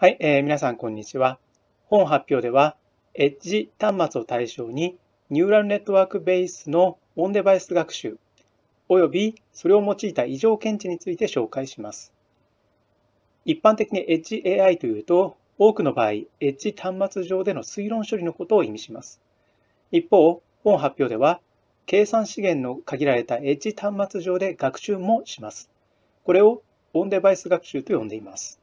はい、えー、皆さん、こんにちは。本発表では、エッジ端末を対象に、ニューラルネットワークベースのオンデバイス学習、およびそれを用いた異常検知について紹介します。一般的にエッジ AI というと、多くの場合、エッジ端末上での推論処理のことを意味します。一方、本発表では、計算資源の限られたエッジ端末上で学習もします。これをオンデバイス学習と呼んでいます。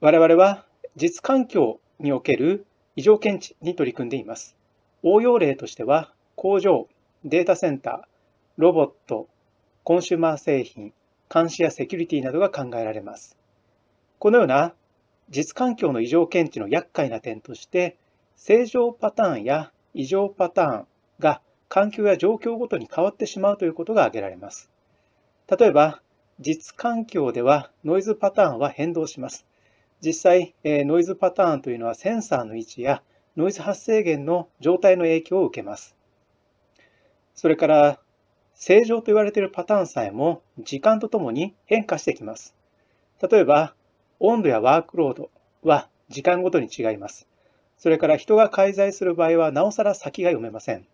我々は実環境における異常検知に取り組んでいます。応用例としては、工場、データセンター、ロボット、コンシューマー製品、監視やセキュリティなどが考えられます。このような実環境の異常検知の厄介な点として、正常パターンや異常パターンが環境や状況ごとに変わってしまうということが挙げられます。例えば、実環境ではノイズパターンは変動します。実際、えノイズパターンというのはセンサーの位置やノイズ発生源の状態の影響を受けます。それから、正常と言われているパターンさえも時間とともに変化してきます。例えば、温度やワークロードは時間ごとに違います。それから人が介在する場合はなおさら先が読めません。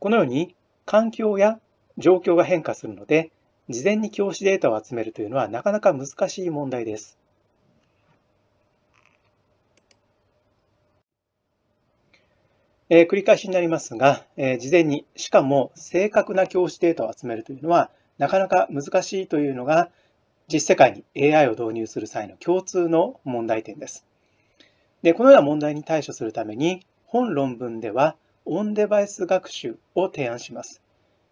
このように環境や状況が変化するので、事前に教師データを集めるというのはなかなか難しい問題です。えー、繰り返しになりますが、えー、事前に、しかも正確な教師データを集めるというのは、なかなか難しいというのが、実世界に AI を導入する際の共通の問題点です。で、このような問題に対処するために、本論文では、オンデバイス学習を提案します。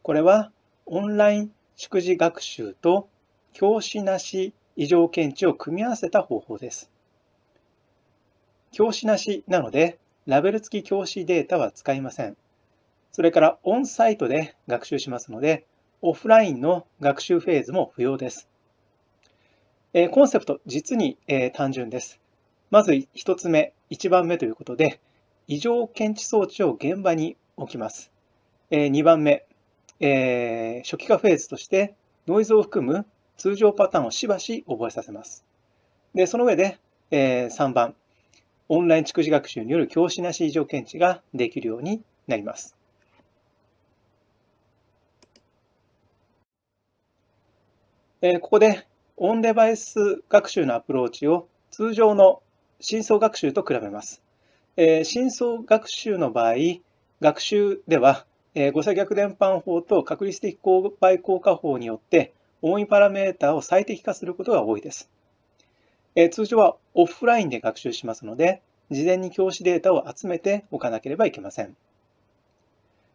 これは、オンライン祝辞学習と教師なし異常検知を組み合わせた方法です。教師なしなので、ラベル付き教師データは使いません。それからオンサイトで学習しますので、オフラインの学習フェーズも不要です。えー、コンセプト、実に、えー、単純です。まず1つ目、1番目ということで、異常検知装置を現場に置きます。えー、2番目、えー、初期化フェーズとしてノイズを含む通常パターンをしばし覚えさせます。で、その上で、えー、3番、オンライン蓄次学習による教師なし異常検知ができるようになります。えー、ここで、オンデバイス学習のアプローチを通常の深層学習と比べます。えー、深層学習の場合、学習ではえー、誤差逆伝搬法と確率的勾配効果法によって重いパラメータを最適化することが多いです。えー、通常はオフラインで学習しますので、事前に教師データを集めておかなければいけません。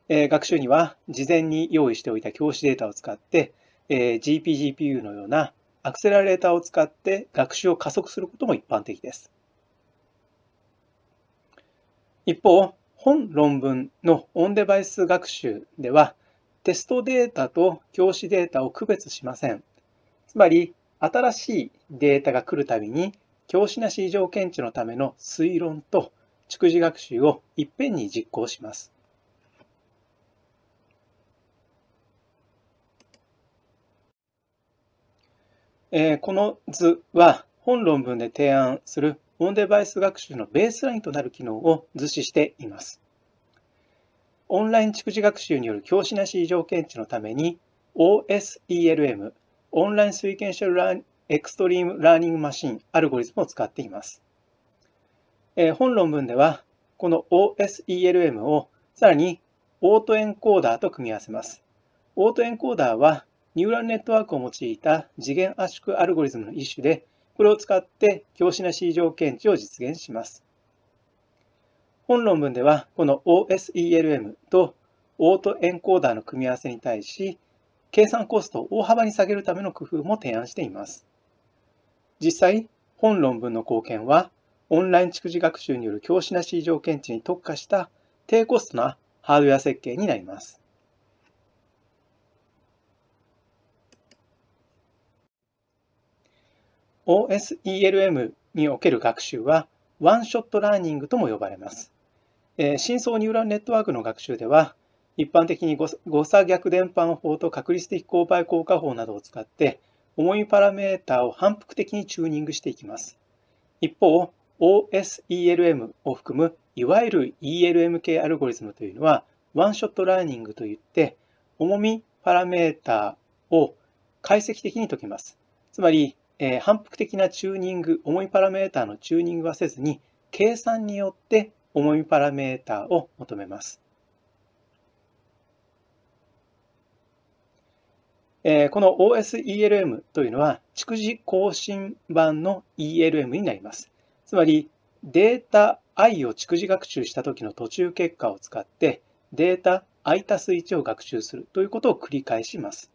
えー、学習には事前に用意しておいた教師データを使って、え GPGPU のようなアクセラレーターを使って学習を加速することも一般的です。一方、本論文のオンデバイス学習では、テストデータと教師データを区別しません。つまり、新しいデータが来るたびに、教師なし異常検知のための推論と逐次学習を一遍に実行します。えこの図は本論文で提案するオンデバイス学習のベースラインとなる機能を図示しています。オンライン蓄次学習による教師なし異常検知のために OSELM、オンラインスイケンシャルエクストリームラーニングマシンアルゴリズムを使っています。えー、本論文では、この OSELM をさらにオートエンコーダーと組み合わせます。オートエンコーダーはニューラルネットワークを用いた次元圧縮アルゴリズムの一種で、これを使って教師なし条件値を実現します。本論文では、この OSELM とオートエンコーダーの組み合わせに対し、計算コストを大幅に下げるための工夫も提案しています。実際、本論文の貢献は、オンライン蓄次学習による教師なし条件値に特化した低コストなハードウェア設計になります。OSELM における学習はワンショットラーニングとも呼ばれます。えー、深層ニューラルネットワークの学習では一般的に誤差逆伝播法と確率的勾配効果法などを使って重いパラメータを反復的にチューニングしていきます。一方、OSELM を含むいわゆる ELM 系アルゴリズムというのはワンショットラーニングといって重みパラメータを解析的に解きます。つまりえー、反復的なチューニング、重いパラメーターのチューニングはせずに、計算によって重いパラメーターを求めます。えー、この OSELM というのは、蓄次更新版の ELM になります。つまり、データ i を蓄次学習した時の途中結果を使って、データ i たす1を学習するということを繰り返します。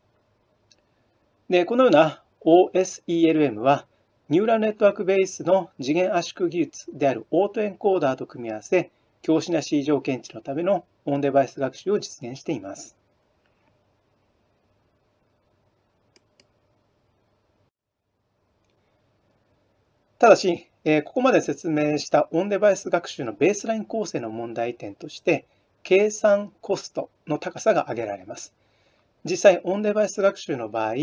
で、このような OSELM は、ニューラルネットワークベースの次元圧縮技術であるオートエンコーダーと組み合わせ、強視な C 条件値のためのオンデバイス学習を実現しています。ただし、ここまで説明したオンデバイス学習のベースライン構成の問題点として、計算コストの高さが挙げられます。実際、オンデバイス学習の場合、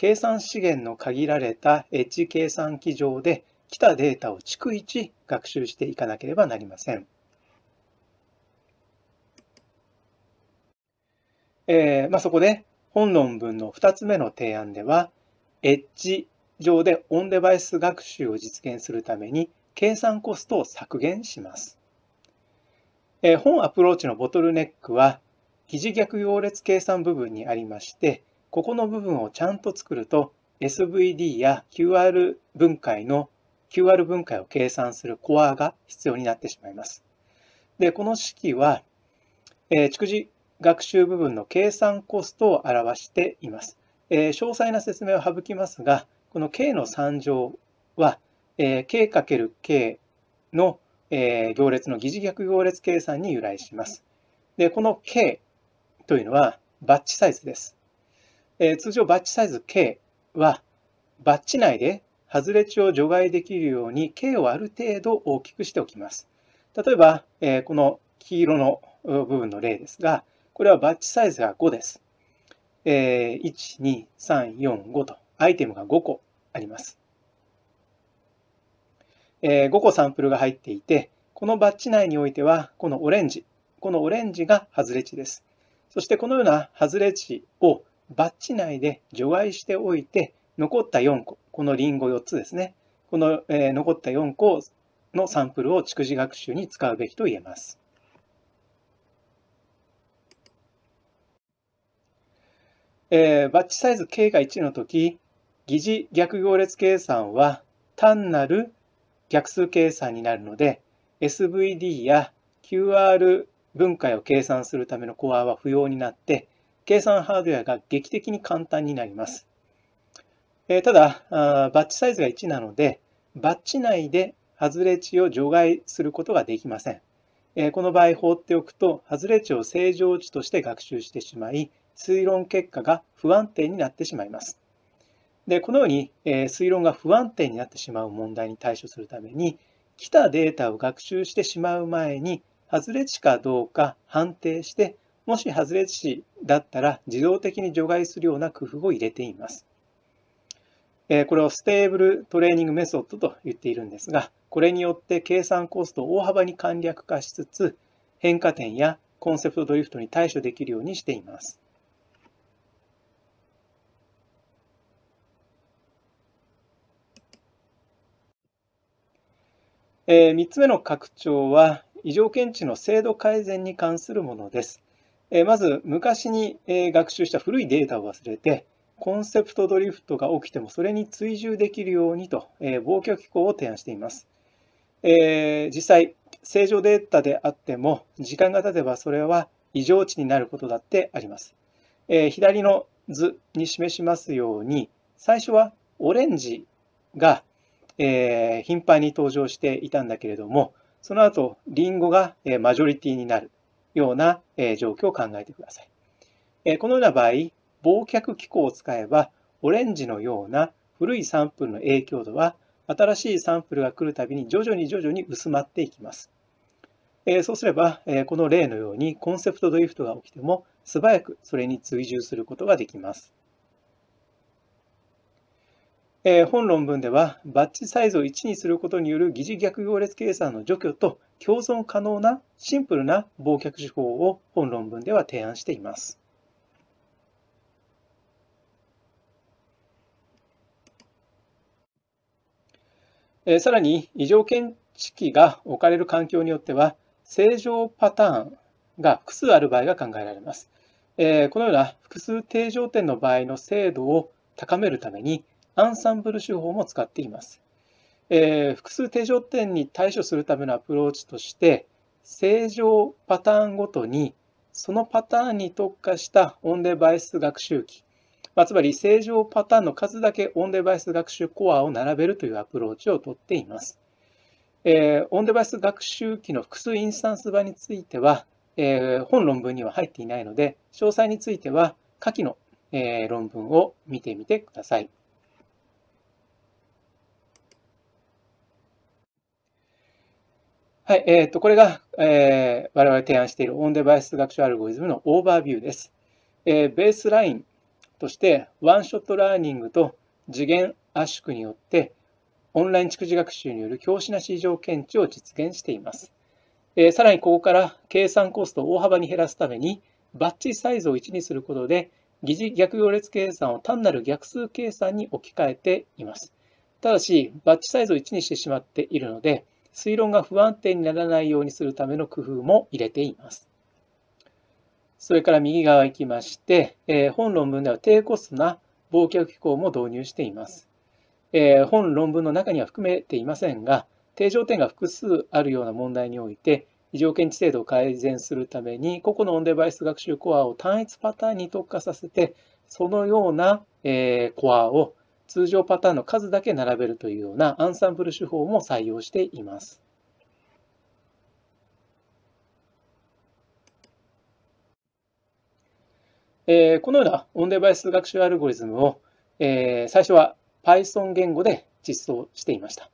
計算資源の限られたエッジ計算機上で来たデータを逐一学習していかなければなりません。えーまあ、そこで本論文の2つ目の提案では、エッジ上でオンデバイス学習を実現するために計算コストを削減します。えー、本アプローチのボトルネックは、疑似逆行列計算部分にありまして、ここの部分をちゃんと作ると SVD や QR 分解の QR 分解を計算するコアが必要になってしまいます。で、この式は、えー、蓄次学習部分の計算コストを表しています。えー、詳細な説明を省きますが、この K の3乗は、えー、K×K の、えー、行列の疑似逆行列計算に由来します。で、この K というのはバッチサイズです。えー、通常バッチサイズ K はバッチ内で外れ値を除外できるように K をある程度大きくしておきます。例えば、えー、この黄色の部分の例ですが、これはバッチサイズが5です。えー、1、2、3、4、5とアイテムが5個あります。えー、5個サンプルが入っていて、このバッチ内においては、このオレンジ、このオレンジが外れ値です。そしてこのような外れ値をバッチ内で除外しておいて、残った4個、このリンゴ4つですね。この、えー、残った4個のサンプルを逐次学習に使うべきと言えます。えー、バッチサイズ K が1の時、疑似逆行列計算は単なる逆数計算になるので、SVD や QR 分解を計算するためのコアは不要になって、計算ハードウェアが劇的に簡単になります。えただバッチサイズが1なので、バッチ内で外れ値を除外することができません。えこの場合放っておくと、外れ値を正常値として学習してしまい、推論結果が不安定になってしまいます。で、このように、え推論が不安定になってしまう問題に対処するために、来たデータを学習してしまう前に、外れ値かどうか判定してもし外れ値だったら自動的に除外するような工夫を入れています。これをステーブルトレーニングメソッドと言っているんですが、これによって計算コストを大幅に簡略化しつつ、変化点やコンセプトドリフトに対処できるようにしています。3つ目の拡張は、異常検知の精度改善に関するものです。えまず昔に、え学習した古いデータを忘れて、コンセプトドリフトが起きてもそれに追従できるようにと、え防御機構を提案しています。え実際、正常データであっても、時間が経てばそれは異常値になることだってあります。え左の図に示しますように、最初はオレンジが、え頻繁に登場していたんだけれども、その後、リンゴが、えマジョリティになる。ような、え状況を考えてください。えこのような場合、忘却機構を使えば、オレンジのような古いサンプルの影響度は、新しいサンプルが来るたびに徐々に徐々に薄まっていきます。えそうすれば、えこの例のようにコンセプトドリフトが起きても、素早くそれに追従することができます。え本論文では、バッチサイズを1にすることによる疑似逆行列計算の除去と共存可能なシンプルな忘却手法を本論文では提案しています。えさらに、異常検知器が置かれる環境によっては、正常パターンが複数ある場合が考えられます。えこのような複数定常点の場合の精度を高めるために、アンサンブル手法も使っています。えー、複数定常点に対処するためのアプローチとして正常パターンごとにそのパターンに特化したオンデバイス学習機、まあ、つまり正常パターンの数だけオンデバイス学習コアを並べるというアプローチをとっています。えー、オンデバイス学習機の複数インスタンス版については、えー、本論文には入っていないので、詳細については下記の、えー、論文を見てみてください。はい、えっ、ー、と、これが、えー、我々提案しているオンデバイス学習アルゴリズムのオーバービューです。えー、ベースラインとして、ワンショットラーニングと次元圧縮によって、オンライン蓄次学習による教師なし異常検知を実現しています。えー、さらにここから計算コストを大幅に減らすために、バッチサイズを1にすることで、疑似逆行列計算を単なる逆数計算に置き換えています。ただし、バッチサイズを1にしてしまっているので、推論が不安定にならないようにするための工夫も入れています。それから右側行きまして、えー、本論文では低コストな忘却機構も導入しています。えー、本論文の中には含めていませんが、定常点が複数あるような問題において、異常検知制度を改善するために、個々のオンデバイス学習コアを単一パターンに特化させて、そのような、えー、コアを通常パターンの数だけ並べるというようなアンサンブル手法も採用しています。えー、このようなオンデバイス学習アルゴリズムを、えー、最初は Python 言語で実装していました。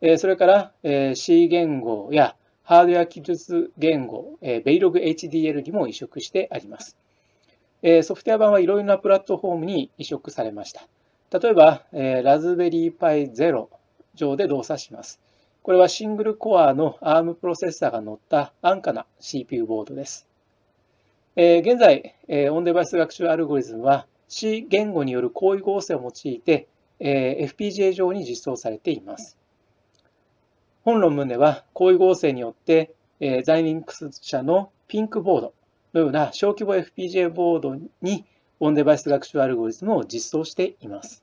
えー、それから、えー、C 言語やハードウェア技術言語、えー、v e l o g HDL にも移植してあります。えー、ソフトウェア版はいろいろなプラットフォームに移植されました。例えば、えー、ラズベリーパイ0上で動作します。これはシングルコアの ARM プロセッサーが乗った安価な CPU ボードです。えー、現在、えー、オンデバイス学習アルゴリズムは C 言語による行為合成を用いて、え FPGA 上に実装されています。本論文では、行為合成によって、えザイニンクス社のピンクボードのような小規模 FPGA ボードにオンデバイス学習アルゴリズムを実装しています。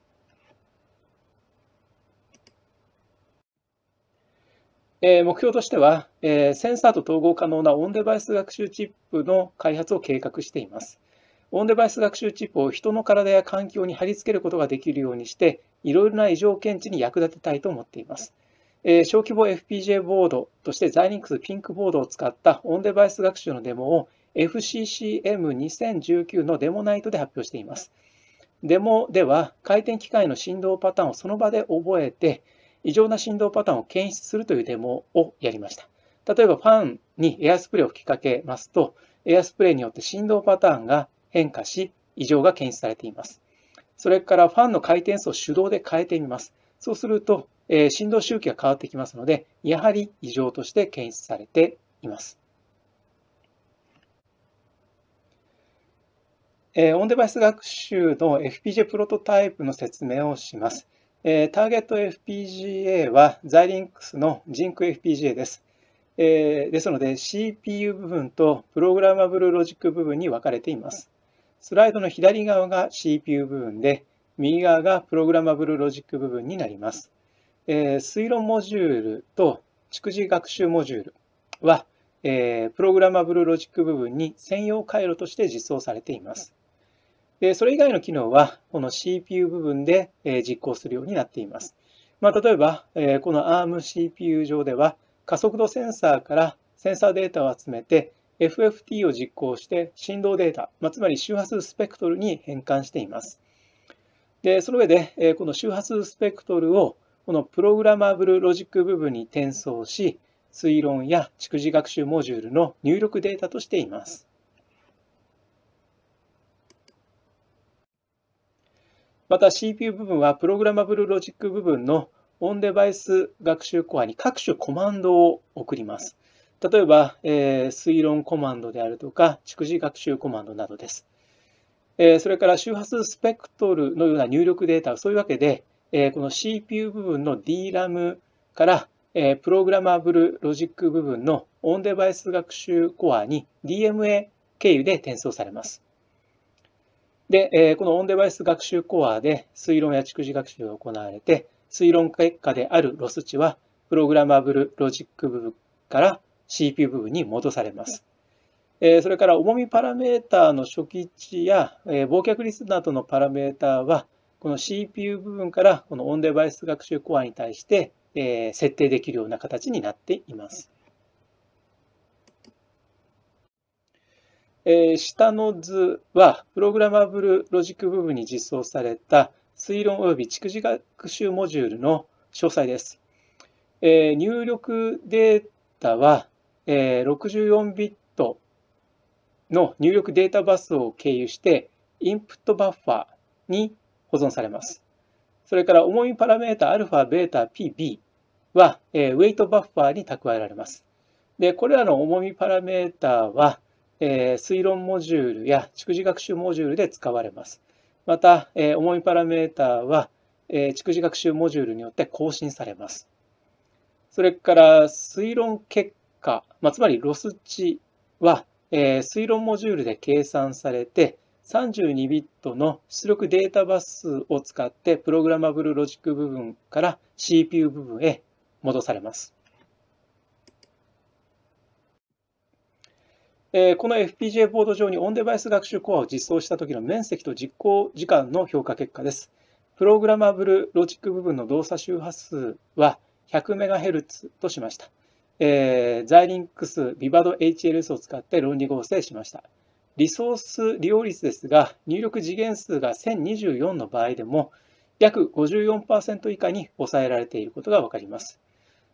えー、目標としては、えー、センサーと統合可能なオンデバイス学習チップの開発を計画しています。オンデバイス学習チップを人の体や環境に貼り付けることができるようにして、いろいろな異常検知に役立てたいと思っています。えー、小規模 FPGA ボードとしてザイニックスピンクボードを使ったオンデバイス学習のデモを FCCM2019 のデモナイトで発表しています。デモでは回転機械の振動パターンをその場で覚えて、異常な振動パターンを検出するというデモをやりました。例えばファンにエアスプレーを吹きかけますと、エアスプレーによって振動パターンが変化し、異常が検出されています。それからファンの回転数を手動で変えてみます。そうすると、え振動周期が変わってきますので、やはり異常として検出されています。えー、オンデバイス学習の FPGA プロトタイプの説明をします。えー、ターゲット FPGA はザイ l i n x のジ i n FPGA です。えー、ですので CPU 部分とプログラマブルロジック部分に分かれています。スライドの左側が CPU 部分で、右側がプログラマブルロジック部分になります。えー、推論モジュールと蓄次学習モジュールは、えー、プログラマブルロジック部分に専用回路として実装されています。で、それ以外の機能は、この CPU 部分で実行するようになっています。まあ、例えば、この ARM CPU 上では、加速度センサーからセンサーデータを集めて、FFT を実行して振動データ、まあ、つまり周波数スペクトルに変換しています。で、その上で、この周波数スペクトルをこのプログラマブルロジック部分に転送し、推論や蓄次学習モジュールの入力データとしています。また CPU 部分はプログラマブルロジック部分のオンデバイス学習コアに各種コマンドを送ります。例えば、えー、推論コマンドであるとか、蓄次学習コマンドなどです。えー、それから周波数スペクトルのような入力データ、そういうわけで、えー、この CPU 部分の DRAM から、えー、プログラマブルロジック部分のオンデバイス学習コアに DMA 経由で転送されます。で、えこのオンデバイス学習コアで推論や逐次学習が行われて、推論結果であるロス値は、プログラマブルロジック部分から CPU 部分に戻されます。えそれから重みパラメータの初期値や、え忘却率などのパラメータは、この CPU 部分からこのオンデバイス学習コアに対して、え設定できるような形になっています。えー、下の図は、プログラマブルロジック部分に実装された推論及び蓄次学習モジュールの詳細です。えー、入力データは、えー、64ビットの入力データバスを経由して、インプットバッファーに保存されます。それから重みパラメータ α、β、pb は、えー、ウェイトバッファーに蓄えられます。で、これらの重みパラメータは、え推論モジュールや蓄次学習モジュールで使われます。また、え重いパラメータは、え蓄次学習モジュールによって更新されます。それから、推論結果、まつまりロス値は、え推論モジュールで計算されて、32ビットの出力データバスを使って、プログラマブルロジック部分から CPU 部分へ戻されます。えー、この FPGA ボード上にオンデバイス学習コアを実装した時の面積と実行時間の評価結果です。プログラマブルロジック部分の動作周波数は 100MHz としました。えザイリンクス、ビバド HLS を使って論理合成しました。リソース利用率ですが、入力次元数が1024の場合でも、約54%以下に抑えられていることがわかります。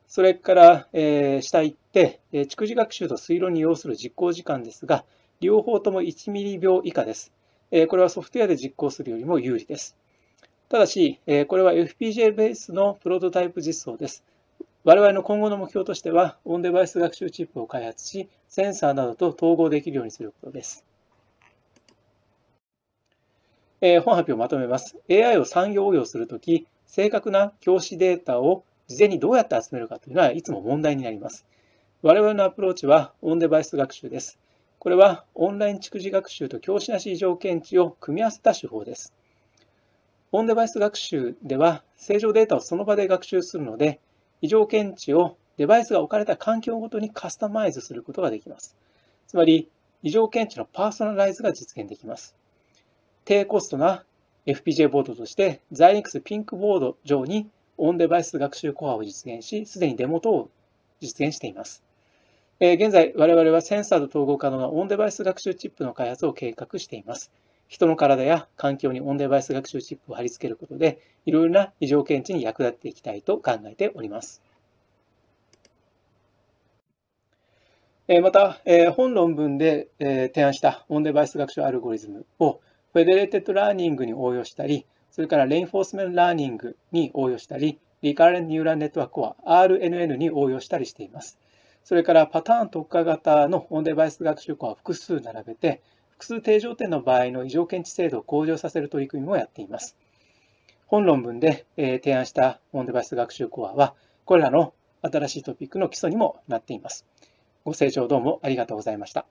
それから、えー、下行って、えー、蓄次学習と推論に要する実行時間ですが、両方とも1ミリ秒以下です。えー、これはソフトウェアで実行するよりも有利です。ただし、えー、これは FPGA ベースのプロトタイプ実装です。我々の今後の目標としては、オンデバイス学習チップを開発し、センサーなどと統合できるようにすることです。えー、本発表をまとめます。AI を産業応用するとき、正確な教師データを事前にどうやって集めるかというのはいつも問題になります。我々のアプローチはオンデバイス学習です。これはオンライン逐次学習と教師なし異常検知を組み合わせた手法です。オンデバイス学習では正常データをその場で学習するので、異常検知をデバイスが置かれた環境ごとにカスタマイズすることができます。つまり、異常検知のパーソナライズが実現できます。低コストな FPGA ボードとしてザイリ i クスピンクボード上にオンデバイス学習コアを実現し、すでにデモ等を実現しています。え現在、我々はセンサーと統合可能なオンデバイス学習チップの開発を計画しています。人の体や環境にオンデバイス学習チップを貼り付けることで、いろいろな異常検知に役立っていきたいと考えております。また、本論文で提案したオンデバイス学習アルゴリズムをフェデレーテッドラーニングに応用したり、それからレインフォースメントラーニングに応用したり、リカレントニューラルネットワークは RNN に応用したりしています。それからパターン特化型のオンデバイス学習項は複数並べて、複数定常点の場合の異常検知精度を向上させる取り組みもやっています。本論文で提案したオンデバイス学習コアは、これらの新しいトピックの基礎にもなっています。ご清聴どうもありがとうございました。